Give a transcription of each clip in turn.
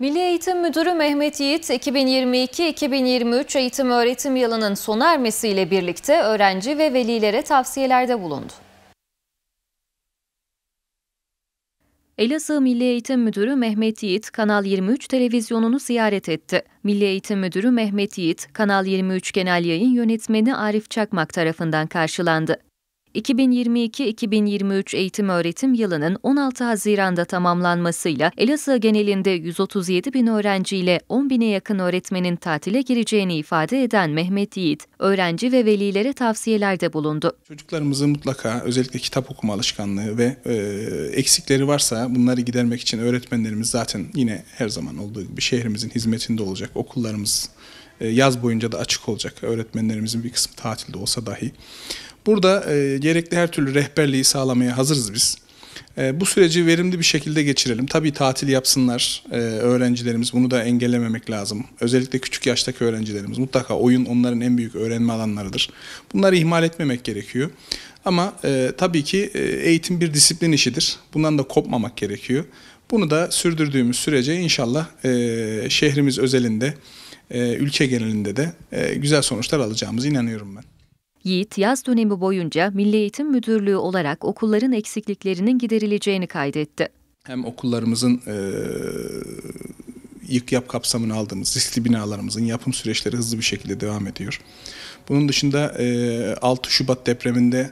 Milli Eğitim Müdürü Mehmet Yiğit, 2022-2023 eğitim öğretim yılının sona ermesiyle birlikte öğrenci ve velilere tavsiyelerde bulundu. Elazığ Milli Eğitim Müdürü Mehmet Yiğit, Kanal 23 televizyonunu ziyaret etti. Milli Eğitim Müdürü Mehmet Yiğit, Kanal 23 Genel Yayın Yönetmeni Arif Çakmak tarafından karşılandı. 2022-2023 eğitim öğretim yılının 16 Haziran'da tamamlanmasıyla Elazığ genelinde 137 bin öğrenciyle 10 bine yakın öğretmenin tatile gireceğini ifade eden Mehmet Yiğit, öğrenci ve velilere tavsiyelerde bulundu. Çocuklarımızı mutlaka özellikle kitap okuma alışkanlığı ve e, eksikleri varsa bunları gidermek için öğretmenlerimiz zaten yine her zaman olduğu gibi şehrimizin hizmetinde olacak, okullarımız e, yaz boyunca da açık olacak. Öğretmenlerimizin bir kısmı tatilde olsa dahi. Burada e, gerekli her türlü rehberliği sağlamaya hazırız biz. E, bu süreci verimli bir şekilde geçirelim. Tabii tatil yapsınlar öğrencilerimiz. Bunu da engellememek lazım. Özellikle küçük yaştaki öğrencilerimiz. Mutlaka oyun onların en büyük öğrenme alanlarıdır. Bunları ihmal etmemek gerekiyor. Ama e, tabii ki e, eğitim bir disiplin işidir. Bundan da kopmamak gerekiyor. Bunu da sürdürdüğümüz sürece inşallah e, şehrimiz özelinde e, ülke genelinde de e, güzel sonuçlar alacağımızı inanıyorum ben. Yiğit, yaz dönemi boyunca Milli Eğitim Müdürlüğü olarak okulların eksikliklerinin giderileceğini kaydetti. Hem okullarımızın e, yık yap kapsamını aldığımız riskli binalarımızın yapım süreçleri hızlı bir şekilde devam ediyor. Bunun dışında e, 6 Şubat depreminde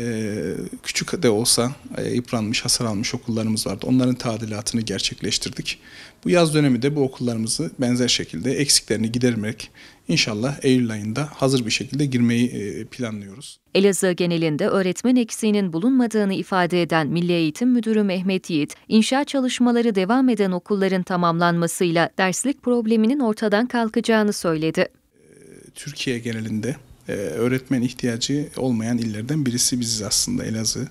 ee, küçük de olsa e, yıpranmış, hasar almış okullarımız vardı. Onların tadilatını gerçekleştirdik. Bu yaz dönemi de bu okullarımızı benzer şekilde eksiklerini gidermek inşallah Eylül ayında hazır bir şekilde girmeyi e, planlıyoruz. Elazığ genelinde öğretmen eksiğinin bulunmadığını ifade eden Milli Eğitim Müdürü Mehmet Yiğit, inşaat çalışmaları devam eden okulların tamamlanmasıyla derslik probleminin ortadan kalkacağını söyledi. Türkiye genelinde ee, öğretmen ihtiyacı olmayan illerden birisi biziz aslında Elazığ.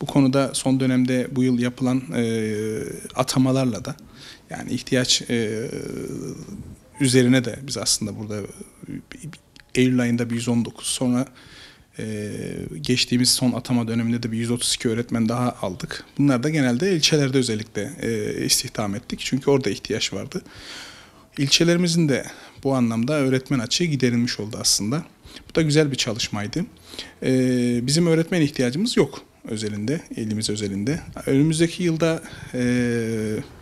Bu konuda son dönemde bu yıl yapılan e, atamalarla da yani ihtiyaç e, üzerine de biz aslında burada Eylül ayında bir 119 sonra ee, geçtiğimiz son atama döneminde de bir 132 öğretmen daha aldık. Bunlar da genelde ilçelerde özellikle e, istihdam ettik. Çünkü orada ihtiyaç vardı. İlçelerimizin de bu anlamda öğretmen açığı giderilmiş oldu aslında. Bu da güzel bir çalışmaydı. E, bizim öğretmen ihtiyacımız yok özelinde, elimiz özelinde. Önümüzdeki yılda e,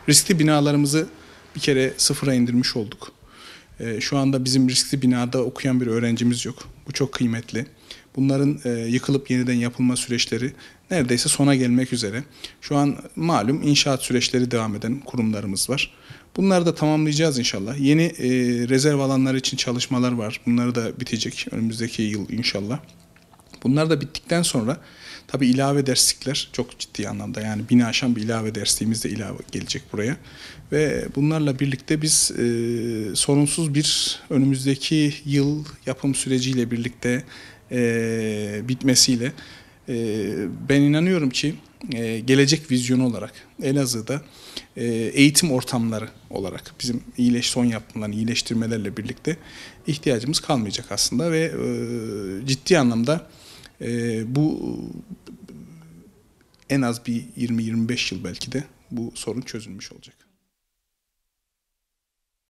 riskli binalarımızı bir kere sıfıra indirmiş olduk. E, şu anda bizim riskli binada okuyan bir öğrencimiz yok. Bu çok kıymetli. Bunların e, yıkılıp yeniden yapılma süreçleri neredeyse sona gelmek üzere. Şu an malum inşaat süreçleri devam eden kurumlarımız var. Bunları da tamamlayacağız inşallah. Yeni e, rezerv alanları için çalışmalar var. Bunları da bitecek önümüzdeki yıl inşallah. Bunlar da bittikten sonra tabi ilave derslikler çok ciddi anlamda yani bini aşan bir ilave dersliğimiz de ilave gelecek buraya. Ve bunlarla birlikte biz e, sorunsuz bir önümüzdeki yıl yapım süreciyle birlikte e, bitmesiyle e, ben inanıyorum ki e, gelecek vizyonu olarak Elazığ'da e, eğitim ortamları olarak bizim iyileş son yapılan iyileştirmelerle birlikte ihtiyacımız kalmayacak aslında ve e, ciddi anlamda e, bu en az bir 20-25 yıl belki de bu sorun çözülmüş olacak.